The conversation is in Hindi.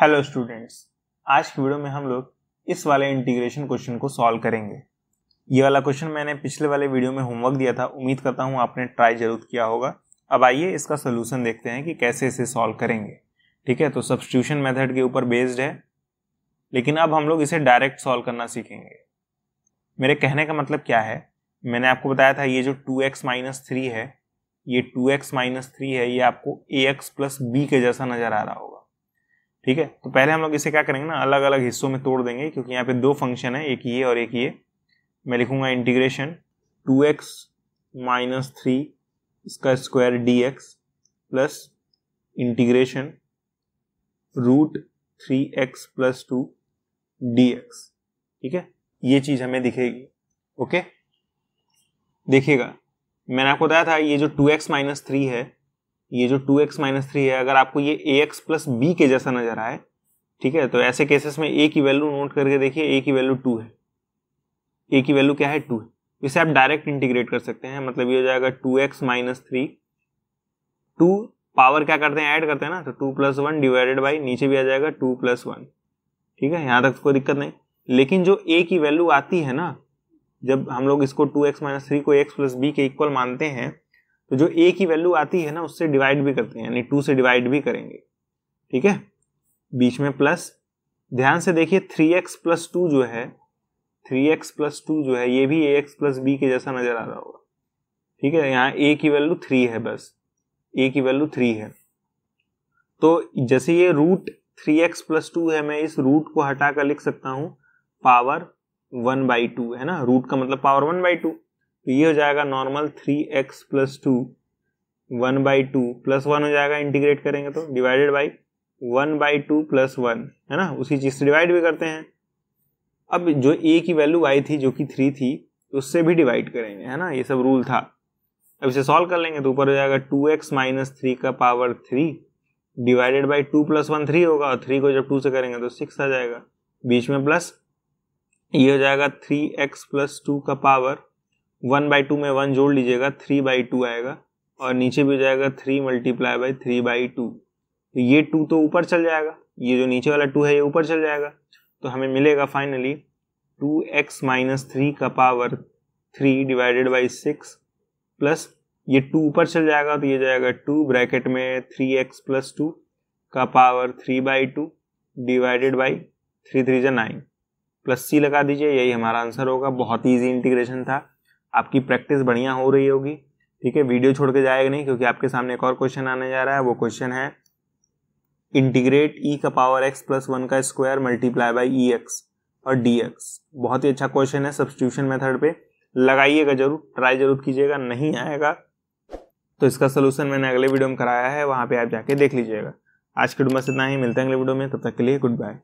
हेलो स्टूडेंट्स आज की वीडियो में हम लोग इस वाले इंटीग्रेशन क्वेश्चन को सॉल्व करेंगे ये वाला क्वेश्चन मैंने पिछले वाले वीडियो में होमवर्क दिया था उम्मीद करता हूँ आपने ट्राई जरूर किया होगा अब आइए इसका सोल्यूशन देखते हैं कि कैसे इसे सॉल्व करेंगे ठीक है तो सब्सिट्यूशन मेथड के ऊपर बेस्ड है लेकिन अब हम लोग इसे डायरेक्ट सॉल्व करना सीखेंगे मेरे कहने का मतलब क्या है मैंने आपको बताया था ये जो टू एक्स माइनस थ्री है ये टू एक्स माइनस थ्री है ये आपको ए एक्स प्लस बी के जैसा नज़र आ रहा होगा ठीक है तो पहले हम लोग इसे क्या करेंगे ना अलग अलग हिस्सों में तोड़ देंगे क्योंकि यहाँ पे दो फंक्शन है एक ये और एक ये मैं लिखूंगा integration two x minus three इसका square d x plus integration root three x plus two d x ठीक है ये चीज़ हमें दिखेगी ओके देखिएगा मैंने आपको बताया था ये जो टू एक्स माइनस थ्री है ये जो टू एक्स माइनस थ्री है अगर आपको ये ए एक्स प्लस बी के जैसा नजर आए ठीक है तो ऐसे केसेस में ए की वैल्यू नोट करके देखिए ए की वैल्यू टू है ए की वैल्यू क्या है टू है इसे आप डायरेक्ट इंटीग्रेट कर सकते हैं मतलब ये हो जाएगा two x minus three two power क्या करते हैं ऐड करते हैं ना तो two plus one divided by नीचे भी आ जाएगा टू प्लस वन ठीक है यहाँ तक कोई दिक्कत नहीं लेकिन जो ए की वैल्यू आती है ना जब हम लोग इसको टू एक्स माइनस थ्री को एक्स प्लस बी के इक्वल मानते हैं तो जो ए की वैल्यू आती है ना उससे डिवाइड भी करते हैं यानी टू से डिवाइड भी करेंगे ठीक है बीच में प्लस ध्यान से देखिए थ्री एक्स प्लस टू जो है थ्री एक्स प्लस टू जो है ये भी ए एक्स प्लस बी के जैसा नजर आ रहा होगा ठीक है यहाँ ए की वैल्यू थ्री है बस ए की वैल्यू थ्री है तो जैसे ये root three x plus two है मैं इस रूट को हटा कर लिख सकता हूँ पावर वन बाई टू है ना रूट का मतलब पावर वन बाई टू तो ये हो जाएगा normal three x plus two one by two plus one हो जाएगा इंटीग्रेट करेंगे तो divided by one by two plus one है ना उसी चीज़ से डिवाइड भी करते हैं अब जो ए की वैल्यू आई थी जो कि थ्री थी तो उससे भी डिवाइड करेंगे है ना ये सब रूल था अब इसे सॉल्व कर लेंगे तो ऊपर हो जाएगा टू एक्स माइनस थ्री का power three divided by two plus one three होगा और थ्री को जब टू से करेंगे तो सिक्स आ जाएगा बीच में प्लस ये हो जाएगा थ्री एक्स प्लस टू का पावर वन बाई टू में वन जोड़ लीजिएगा थ्री बाई टू आएगा और नीचे भी जाएगा three multiply by three by two तो ये टू तो ऊपर चल जाएगा ये जो नीचे वाला टू है ये ऊपर चल जाएगा तो हमें मिलेगा finally two x minus three का power three divided by six plus ये टू ऊपर चल जाएगा तो ये जाएगा टू ब्रैकेट में थ्री एक्स प्लस टू का power three by two divided by three three जो नाइन प्लस सी लगा दीजिए यही हमारा आंसर होगा बहुत ईजी इंटीग्रेशन था आपकी प्रैक्टिस बढ़िया हो रही होगी ठीक है वीडियो छोड़ के जाएगा नहीं क्योंकि आपके सामने एक और क्वेश्चन आने जा रहा है वो क्वेश्चन है इंटीग्रेट ई e का पावर एक्स प्लस वन का square multiply by e x और डी एक्स बहुत ही अच्छा क्वेश्चन है सब्सटीट्यूशन मेथड पे लगाइएगा जरूर ट्राई जरूर कीजिएगा नहीं आएगा तो इसका सोल्यूशन मैंने अगले वीडियो में कराया है वहाँ पे आप जाके देख लीजिएगा आज के वीडियो से इतना ही मिलते हैं अगले वीडियो में तब तक के लिए गुड बाय